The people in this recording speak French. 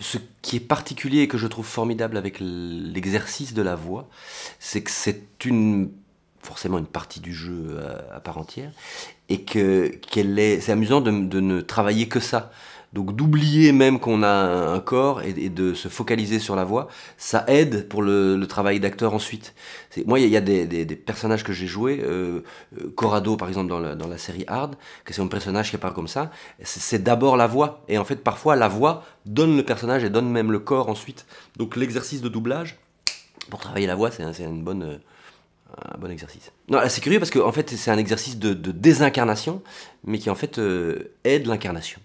ce qui est particulier et que je trouve formidable avec l'exercice de la voix, c'est que c'est une forcément une partie du jeu euh, à, part entière, et que C'est amusant de, ne travailler que ça. Donc d'oublier même qu'on a un corps et, de se focaliser sur la voix, ça aide pour le, travail d'acteur ensuite. Moi, il y, a des, personnages que j'ai joués, euh, euh, Corrado par exemple dans la, série Hard, que c'est un personnage qui parle comme ça, c'est d'abord la voix. Et en fait, parfois, la voix donne le personnage et donne même le corps ensuite. Donc l'exercice de doublage, pour travailler la voix, c'est un, une bonne... Euh, un bon exercice. Non, c'est curieux parce que fait, c'est un exercice de, désincarnation, mais qui en fait aide l'incarnation.